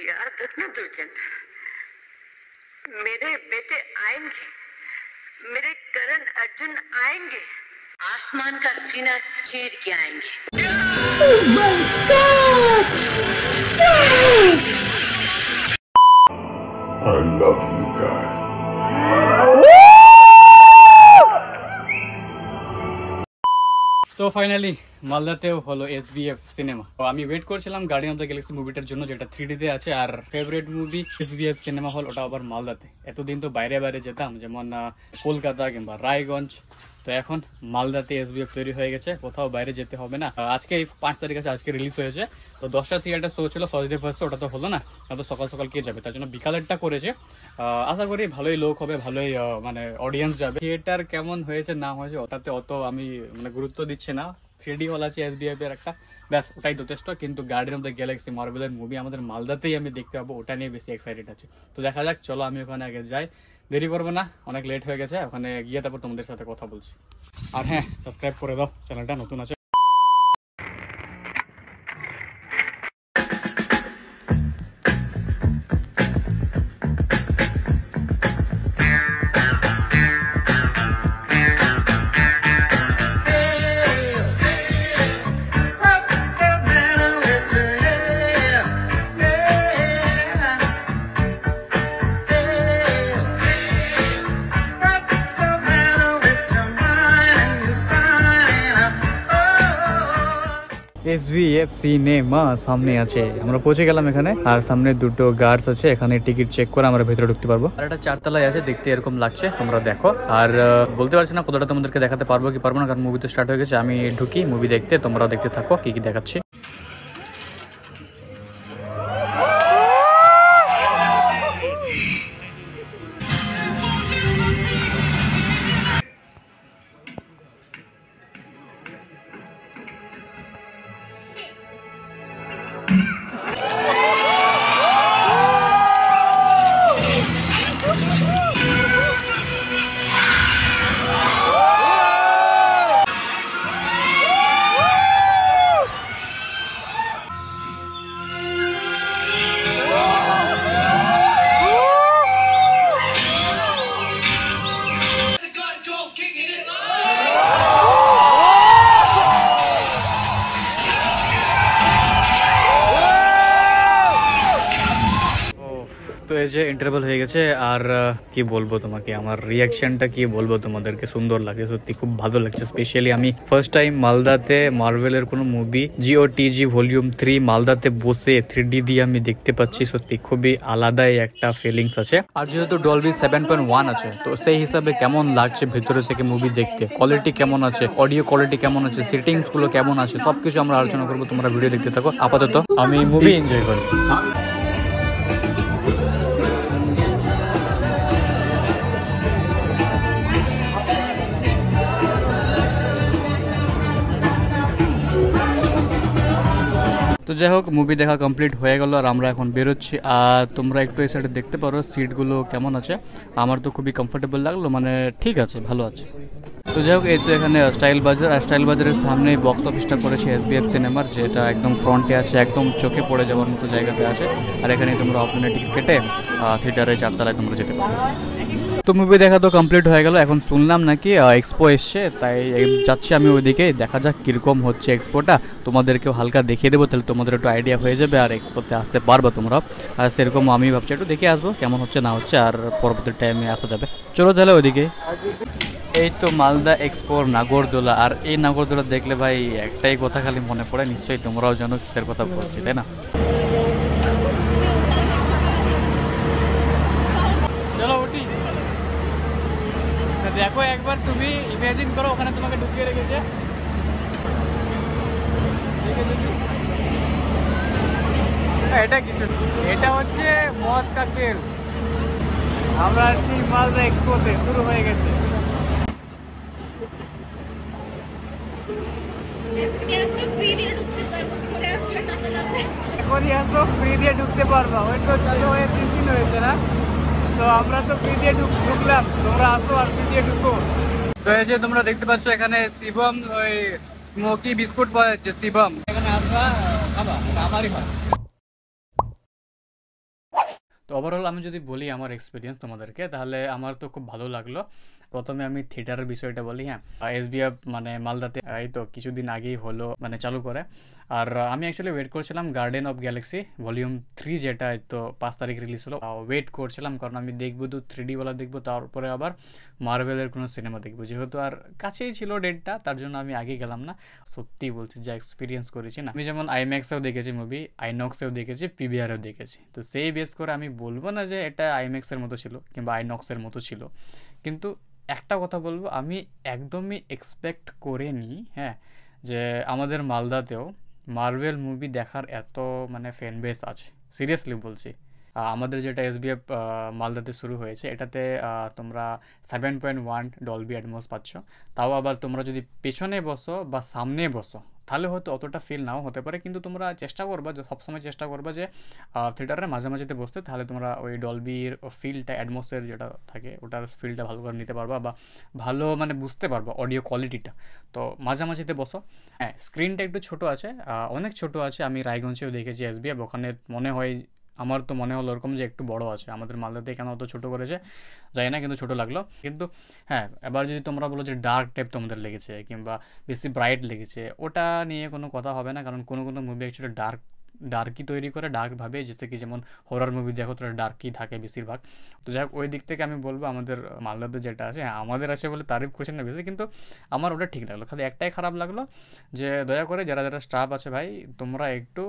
किया दत्ना दुर्जन मेरे बेटे आएंगे मेरे करण अर्जुन आएंगे आसमान का सीना चीर के आएंगे oh I love you guys. Finally মালদাতেও হলো এস বিএফ সিনেমা আমি ওয়েট করছিলাম গার্ডিয়ান অফ দ্য গ্যালাক্সি মুভিটার জন্য যেটা থ্রি ডিতে আছে আর favourite movie S B F cinema hall ওটা আবার মালদাতে এতদিন তো বাইরে বাইরে যেতাম যেমন কলকাতা কিংবা রায়গঞ্জ তো এখন মালদাতে এসবিএফ তৈরি হয়ে গেছে কোথাও বাইরে যেতে হবে না আজকে এই পাঁচ তারিখ আছে আজকে রিলিজ হয়েছে তো দশটা থিয়েটার শো ছিল ফার্স্ট ডে ফার্স্ট ওটা তো হলো না তো সকাল সকাল কে যাবে তার জন্য বিকালেরটা করেছে আশা করি ভালোই লোক হবে ভালোই মানে অডিয়েন্স যাবে থিয়েটার কেমন হয়েছে না হয়েছে ওটাতে অত আমি মানে গুরুত্ব দিচ্ছি না থ্রিডি হল আছে এসবিএফ এর একটা ব্যাস ওটাই যথেষ্ট কিন্তু গার্ডেন অফ দ্য গ্যালাক্সি মার্বেলের মুভি আমাদের মালদাতেই আমি দেখতে পাবো ওটা নিয়ে বেশি এক্সাইটেড আছে তো দেখা যাক চলো আমি ওখানে আগে যাই দেরি করবো না অনেক লেট হয়ে গেছে ওখানে গিয়ে তারপর তোমাদের সাথে কথা বলছি আর হ্যাঁ সাবস্ক্রাইব করে দাও চ্যানেলটা নতুন আছে সি নেমা সামনে আছে আমরা পৌঁছে গেলাম এখানে আর সামনে দুটো গার্ডস আছে এখানে টিকিট চেক করে আমরা ভেতরে ঢুকতে পারবো আর একটা চারতলায় আছে দেখতে এরকম লাগছে আমরা দেখো আর বলতে পারছি না কতটা তোমাদেরকে দেখাতে পারবো কি পারবো না কারণ মুভি তো স্টার্ট হয়ে গেছে আমি ঢুকি মুভি দেখতে তোমরা দেখতে থাকো কি কি দেখাচ্ছি যে ইন্টারভেল হয়ে গেছে আর কি বলবো তোমাকে আমার রিয়াকশনটা কি বলবো তোমাদেরকে সুন্দর লাগে সত্যি খুব ভালো লাগছে স্পেশালি আমি ফার্স্ট টাইম মালদাতে মার্ভেলের কোনো movie G O T G volume three মালদাতে বসে থ্রি ডি দিয়ে আমি দেখতে পাচ্ছি সত্যি খুবই আলাদাই একটা ফিলিংস আছে আর যেহেতু ডলবি সেভেন পয়েন্ট ওয়ান আছে তো সেই হিসাবে কেমন লাগছে ভেতরে থেকে মুভি দেখতে কোয়ালিটি কেমন আছে অডিও কোয়ালিটি কেমন আছে সিটিংস গুলো কেমন আছে সবকিছু আমরা আলোচনা করবো তোমরা ভিডিও দেখতে থাকো আপাতত আমি মুভি এনজয় করি তো যাই হোক মুভি দেখা কমপ্লিট হয়ে গেল আর আমরা এখন বেরোচ্ছি আর তোমরা একটু এই সাইডে দেখতে পারো সিটগুলো কেমন আছে আমার তো খুবই কমফোর্টেবল লাগলো মানে ঠিক আছে ভালো আছে তো যাই হোক এই তো এখানে স্টাইল বাজার আর স্টাইল বাজারের সামনেই বক্স অফিসটা করেছে বিএফ সিনেমার যেটা একদম ফ্রন্টে আছে একদম চোখে পড়ে যাওয়ার মতো জায়গাতে আছে আর এখানে তোমরা অফলাইনে টিকিট কেটে থিয়েটারে চারতলায় তোমরা যেতে পারো তো মুভি দেখা তো কমপ্লিট হয়ে গেল এখন শুনলাম নাকি এক্সপো এসছে তাই যাচ্ছি আমি ওইদিকে দেখা যাক কীরকম হচ্ছে এক্সপোটা তোমাদেরকেও হালকা দেখিয়ে দেবো তাহলে তোমাদের একটু আইডিয়া হয়ে যাবে আর এক্সপোতে আসতে পারবে তোমরা আর সেরকম আমি ভাবছি একটু দেখে আসবো কেমন হচ্ছে না হচ্ছে আর পরবর্তী টাইমে আসা যাবে চলো তাহলে ওইদিকে এই তো মালদা এক্সপোর নাগরদোলা আর এই নাগরদোলা দেখলে ভাই একটাই কথা খালি মনে পড়ে নিশ্চয়ই তোমরাও জানো কিসের কথা বলছি তাই না দেখো একবার তুমি ইমাজিন করো ওখানে তোমাকে ঢুকিয়ে রেখেছে এটা কিছু এটা হচ্ছে মদ কাকেল আমরা আছি মালদা এক্সপোতে শুরু হয়ে গেছে ফ্রি দিয়ে ঢুকতে পারবা ওই তো চালু হয়ে তিন দিন হয়েছে না তো আমরা তো পিজিএ ঢুকলাম তোমরা আসো আর যে তোমরা দেখতে পাচ্ছ এখানে শিবম বিস্কুট পাওয়া যাচ্ছে শিবম এখানে ওভারঅল আমি যদি বলি আমার এক্সপিরিয়েন্স তোমাদেরকে তাহলে আমার তো খুব ভালো লাগলো প্রথমে আমি থিয়েটারের বিষয়টা বলি হ্যাঁ এসবিএফ মানে মালদাতে এই তো কিছুদিন আগেই হলো মানে চালু করে আর আমি অ্যাকচুয়ালি ওয়েট করছিলাম garden of galaxy volume three যেটা তো পাঁচ তারিখ রিলিজ হলো ওয়েট করছিলাম কারণ আমি দেখবো তো থ্রি ডিওয়ালা দেখবো তারপরে আবার মার্ভেলের কোনো সিনেমা দেখবো যেহেতু আর কাছেই ছিল ডেটটা তার জন্য আমি আগে গেলাম না সত্যি বলছি যা এক্সপিরিয়েন্স করেছি না আমি যেমন আইম্যাক্সেও দেখেছি মুভি আইনক্সেও দেখেছি পিভিআরেও দেখেছি তো সেই বেস করে আমি বলবো না যে এটা আইম্যাক্সের মতো ছিল কিংবা আইনক্সের মতো ছিল কিন্তু একটা কথা বলবো আমি একদমই এক্সপেক্ট করিনি হ্যাঁ যে আমাদের মালদাতেও মার্বেল মুভি দেখার এত মানে ফ্যান বেস আছে সিরিয়াসলি বলছি আমাদের যেটা এস বিএফ মালদাতে শুরু হয়েছে এটাতে তোমরা seven point one Dolby Atmos পাচ্ছ তাও আবার তোমরা যদি পেছনে বসো বা সামনে বসো তাহলে হয়তো অতটা ফিল নাও হতে পারে কিন্তু তোমরা চেষ্টা করবা যে সবসময় চেষ্টা করবা যে থিয়েটারের মাঝে মাঝেতে বসতে তাহলে তোমরা ওই ডলবির ফিলটা অ্যাটমসফিয়ার যেটা থাকে ওটার ফিলটা ভালো করে নিতে পারবা বা ভালো মানে বুঝতে পারবা অডিও কোয়ালিটিটা তো মাঝামাঝিতে বসো হ্যাঁ স্ক্রিনটা একটু ছোটো আছে অনেক ছোট আছে আমি রায়গঞ্জেও দেখেছি এসবিএফ ওখানে মনে হয় আমার তো মনে হলো ওরকম যে একটু বড় আছে আমাদের মালদাতে কেন অত ছোটো করেছে যাই না কিন্তু ছোটো লাগলো কিন্তু হ্যাঁ এবার যদি তোমরা বলো যে ডার্ক টাইপ তোমাদের লেগেছে কিংবা বেশি ব্রাইট লেগেছে ওটা নিয়ে কোনো কথা হবে না কারণ কোনো কোনো মুভি অ্যাকচুয়ালি ডার্ক ডার্কি তৈরি করে ডার্কভাবে যেতে কি যেমন হরর মুভি দেখো তো ডার্কি থাকে বেশিরভাগ তো যাই হোক ওই দিক থেকে আমি বলবো আমাদের মালদাতে যেটা আছে হ্যাঁ, আমাদের আছে বলে তারিফ করছেন না বেশি কিন্তু আমার ওটা ঠিক লাগলো খালি একটাই খারাপ লাগলো যে দয়া করে যারা যারা স্টাফ আছে ভাই তোমরা একটু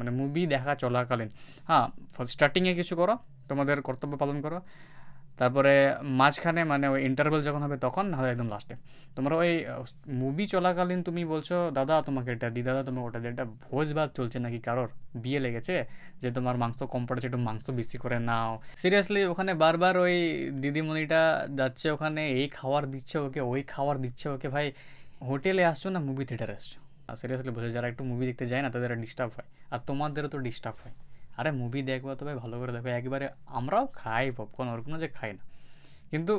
মানে মুভি দেখা চলাকালীন হ্যাঁ স্টার্টিংয়ে কিছু করো তোমাদের কর্তব্য পালন করো তারপরে মাঝখানে মানে ওই ইন্টারভেল যখন হবে তখন না হয় একদম লাস্টে তোমার ওই মুভি চলাকালীন তুমি বলছো দাদা তোমাকে এটা দিই দাদা তোমাকে ওটা দি এটা ভোজ ভাত চলছে নাকি কারোর বিয়ে লেগেছে যে তোমার মাংস কম পড়েছে একটু মাংস বেশি করে নাও সিরিয়াসলি ওখানে বারবার ওই দিদিমণিটা যাচ্ছে ওখানে এই খাওয়ার দিচ্ছে ওকে ওই খাওয়ার দিচ্ছে ওকে ভাই হোটেলে আসছো না মুভি থিয়েটারে আসছো আর সিরিয়াসলি বলছো যারা একটু মুভি দেখতে যায় না তাদের ডিস্টার্ব হয় আর তোমাদেরও তো ডিস্টার্ব হয় আরে মুভি দেখবো তবে ভালো করে দেখো একবারে আমরাও খাই পপকর্ন ওরকম যে খাই না কিন্তু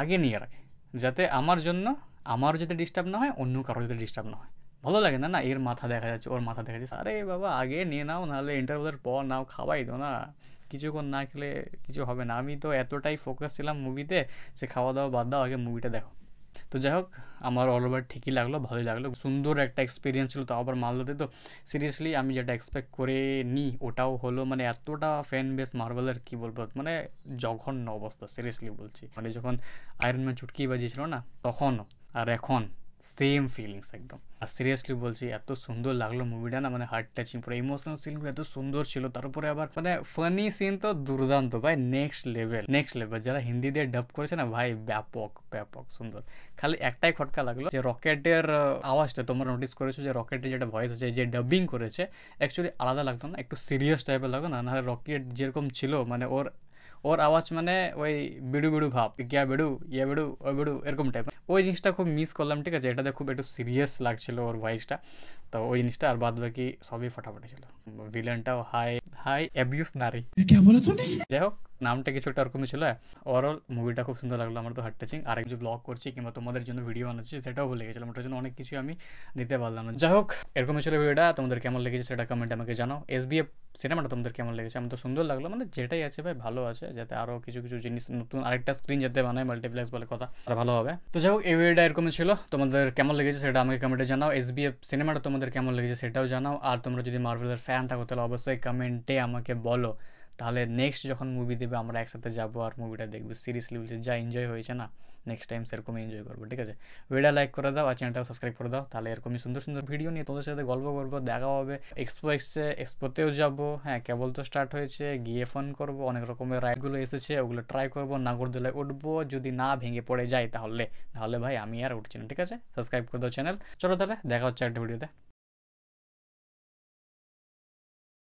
আগে নিয়ে রাখে যাতে আমার জন্য আমার যাতে ডিস্টার্ব না হয় অন্য কারোর যাতে ডিস্টার্ব না হয় ভালো লাগে না না এর মাথা দেখা যাচ্ছে ওর মাথা দেখা যাচ্ছে আরে বাবা আগে নিয়ে নাও নাহলে ইন্টারভিউর পর নাও খাওয়াই দো না কিছুক্ষণ না খেলে কিছু হবে না আমি তো এতটাই ফোকাস ছিলাম মুভিতে যে খাওয়া দাওয়া বাদ দাও আগে মুভিটা দেখো তো যাই হোক আমার অল ওভার ঠিকই লাগলো ভালোই লাগলো সুন্দর একটা এক্সপিরিয়েন্স ছিল তাও আবার মালদাতে তো সিরিয়াসলি আমি যেটা এক্সপেক্ট করে নিই ওটাও হলো মানে এতটা ফ্যান বেস মার্বেলের কী বলবো মানে জঘন্য অবস্থা সিরিয়াসলি বলছি মানে যখন আয়রনম্যান চুটকি বাজিয়েছিল না তখন আর এখন সেম ফিলিংস একদম আর সিরিয়াসলি বলছি এত সুন্দর লাগলো মুভিটা না মানে হার্ট টাচিং পুরো ইমোশনাল সিনগুলো এত সুন্দর ছিল তারপরে আবার মানে ফানি সিন তো দুর্দান্ত ভাই নেক্সট লেভেল নেক্সট লেভেল যারা হিন্দি দিয়ে ডাব করেছে না ভাই ব্যাপক ব্যাপক সুন্দর খালি একটাই খটকা লাগলো যে রকেটের আওয়াজটা তোমরা নোটিস করেছো যে রকেটের যেটা ভয়েস আছে যে ডাবিং করেছে অ্যাকচুয়ালি আলাদা লাগতো না একটু সিরিয়াস টাইপের লাগতো না নাহলে রকেট যেরকম ছিল মানে ওর ওর আওয়াজ মানে ওই বিড়ু বিড়ু ভাব গিয়া বিড়ু ইয়ে বিড়ু ওই বিড়ু এরকম টাইপ ওই জিনিসটা খুব মিস করলাম ঠিক আছে এটাতে খুব একটু সিরিয়াস লাগছিল ওর ভয়েসটা তো ওই জিনিসটা আর বাদ বাকি সবই ফাটাফাটি ছিল ভিলেনটাও হাই হাই অ্যাবিউস নারী যাই হোক নামটা কিছু একটা ওরকমই ছিল ওভারঅল মুভিটা খুব সুন্দর লাগলো আমার তো হার্ট টাচিং আর কিছু ব্লগ করছি কিংবা তোমাদের জন্য ভিডিও বানাচ্ছি সেটাও ভুলে গেছিলাম ওটার জন্য অনেক কিছু আমি নিতে পারলাম না যাই হোক এরকমই ছিল ভিডিওটা তোমাদের কেমন লেগেছে সেটা কমেন্ট আমাকে জানাও এস বি এফ সিনেমাটা তোমাদের কেমন লেগেছে আমার তো সুন্দর লাগলো মানে যেটাই আছে ভাই ভালো আছে যাতে আরও কিছু কিছু জিনিস নতুন আরেকটা স্ক্রিন যাতে বানায় মাল্টিপ্লেক্স বলে কথা আর ভালো হবে তো যাই হোক এই ভিডিওটা এরকমই ছিল তোমাদের কেমন লেগেছে সেটা আমাকে কমেন্টে জানাও এস বি এফ সিনেমাটা তোমাদের কেমন লেগেছে সেটাও জানাও আর তোমরা যদি মার্ভেলের ফ্যান থাকো তাহলে অবশ্যই কমেন্টে আমাকে বলো তাহলে নেক্সট যখন মুভি দেবে আমরা একসাথে যাবো আর মুভিটা দেখবো সিরিয়াসলি বলছে যা এনজয় হয়েছে না নেক্সট টাইম সেরকমই এনজয় করবো ঠিক আছে ভিডিও লাইক করে দাও আর চ্যানেলটাও সাবস্ক্রাইব করে দাও তাহলে এরকমই সুন্দর সুন্দর ভিডিও নিয়ে তোদের সাথে গল্প করবো দেখা হবে এক্সপো এক্সে এক্সপোতেও যাবো হ্যাঁ কেবল তো স্টার্ট হয়েছে গিয়ে ফোন করবো অনেক রকমের রাইডগুলো এসেছে ওগুলো ট্রাই করবো নাগরদোলায় উঠবো যদি না ভেঙে পড়ে যায় তাহলে তাহলে ভাই আমি আর উঠছি না ঠিক আছে সাবস্ক্রাইব করে দাও চ্যানেল চলো তাহলে দেখা হচ্ছে একটা ভিডিওতে